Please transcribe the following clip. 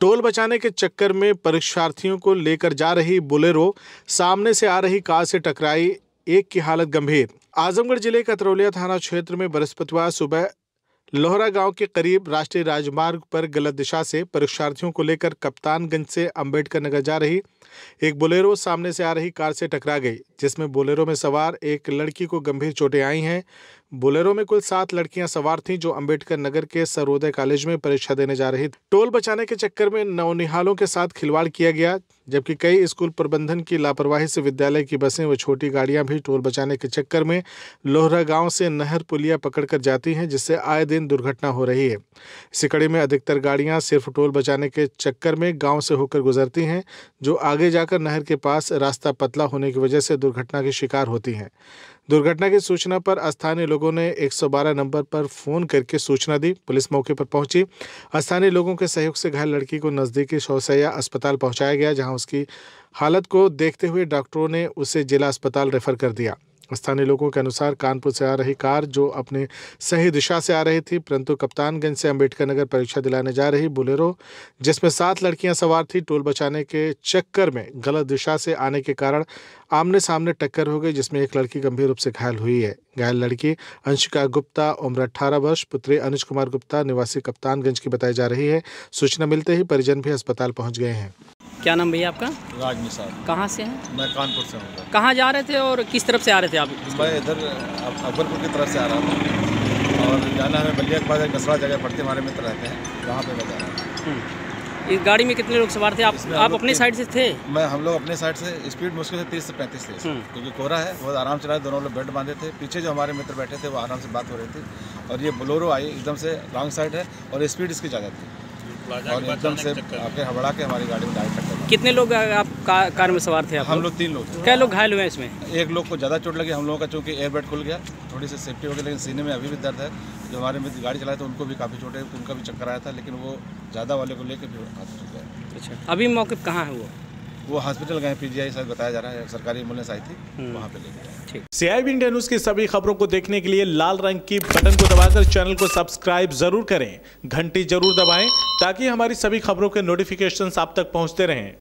Toll बचाने के चक्कर में परीक्षार्थियों को लेकर जा रही बुलेरो सामने से आ रही कार से टकराई एक की हालत गंभीर आजमगढ़ जिले का तरौलिया थाना क्षेत्र में बृहस्पतिवार सुबह लोहरा गांव के करीब राष्ट्रीय राजमार्ग पर गलत दिशा से परीक्षार्थियों को लेकर कप्तानगंज से अंबेडकर नगर जा रही एक बोलेरो सामने से आ रही कार से टकरा गई जिसमें बोलेरो में सवार एक लड़की को गंभीर चोटें आई हैं बोलेरो में कुल सात लड़कियां सवार थीं जो अंबेडकर नगर के सरोदय कॉलेज में परीक्षा देने जा रही थी टोल बचाने के चक्कर में नवनिहालों के साथ खिलवाड़ किया गया जबकि कई स्कूल प्रबंधन की लापरवाही से विद्यालय की बसें व छोटी गाड़ियां भी टोल बचाने के चक्कर में लोहरा गांव से नहर पुलिया पकड़कर जाती हैं जिससे आए दिन दुर्घटना हो रही है इसी कड़ी में अधिकतर गाड़ियां सिर्फ टोल बचाने के चक्कर में गांव से होकर गुजरती हैं जो आगे जाकर नहर के पास रास्ता पतला होने की वजह से दुर्घटना की शिकार होती हैं दुर्घटना की सूचना पर स्थानीय लोगों ने 112 नंबर पर फोन करके सूचना दी पुलिस मौके पर पहुंची स्थानीय लोगों के सहयोग से घायल लड़की को नज़दीकी शौसैया अस्पताल पहुंचाया गया जहां उसकी हालत को देखते हुए डॉक्टरों ने उसे जिला अस्पताल रेफर कर दिया स्थानीय लोगों के अनुसार कानपुर से आ रही कार जो अपने सही दिशा से आ रही थी परंतु कप्तानगंज से अंबेडकर नगर परीक्षा दिलाने जा रही बुलेरो जिसमें सात लड़कियां सवार थी टोल बचाने के चक्कर में गलत दिशा से आने के कारण आमने सामने टक्कर हो गई जिसमें एक लड़की गंभीर रूप से घायल हुई है घायल लड़की अंशिका गुप्ता उम्र अट्ठारह वर्ष पुत्री अनुज कुमार गुप्ता निवासी कप्तानगंज की बताई जा रही है सूचना मिलते ही परिजन भी अस्पताल पहुंच गए हैं क्या नाम भैया आपका राज निसार कहाँ से हैं मैं कानपुर से हूँ कहाँ जा रहे थे और किस तरफ से आ रहे थे आप मैं इधर अकबरपुर की तरफ से आ रहा हूँ और जाना हमें बलिया अखबार कसरा जगह पड़ते हमारे मित्र रहते हैं वहाँ पे मैं जा रहा हम्म। इस गाड़ी में कितने लोग सवार थे आप आप अपने साइड से थे मैं हम लोग अपने साइड से स्पीड मुश्किल से तीस से पैंतीस थे हम्म। क्योंकि कोहरा है बहुत आराम चला दोनों लोग बेल्ट बांधे थे पीछे जो हमारे मित्र बैठे थे वो आराम से बात हो रही थी और ये बोलोरो आई एकदम से रॉन्ग साइड है और स्पीड इसकी ज़्यादा थी और एकदम से के हमारी गाड़ी में कितने लोग आप कार में सवार थे आप हम लोग तीन लोग कई क्या लोग घायल हुए इसमें एक लोग को ज़्यादा चोट लगी हम लोगों का चूँकि एयरबेड खुल गया थोड़ी सी सेफ्टी हो गई लेकिन सीने में अभी भी दर्द है जो हमारे में गाड़ी चलाए थे उनको भी काफ़ी चोट है उनका भी चक्कर आया था लेकिन वो ज़्यादा वाले को लेकर हाथ अच्छा अभी मौके कहाँ है वो वो हॉस्पिटल गए पीजीआई सर बताया जा रहा है सरकारी एम्बुलेंस आई थी हम्म। वहाँ पे लेके सीआईबी इंडिया न्यूज की सभी खबरों को देखने के लिए लाल रंग की बटन को दबाकर चैनल को सब्सक्राइब जरूर करें घंटी जरूर दबाएं ताकि हमारी सभी खबरों के नोटिफिकेशन आप तक पहुंचते रहें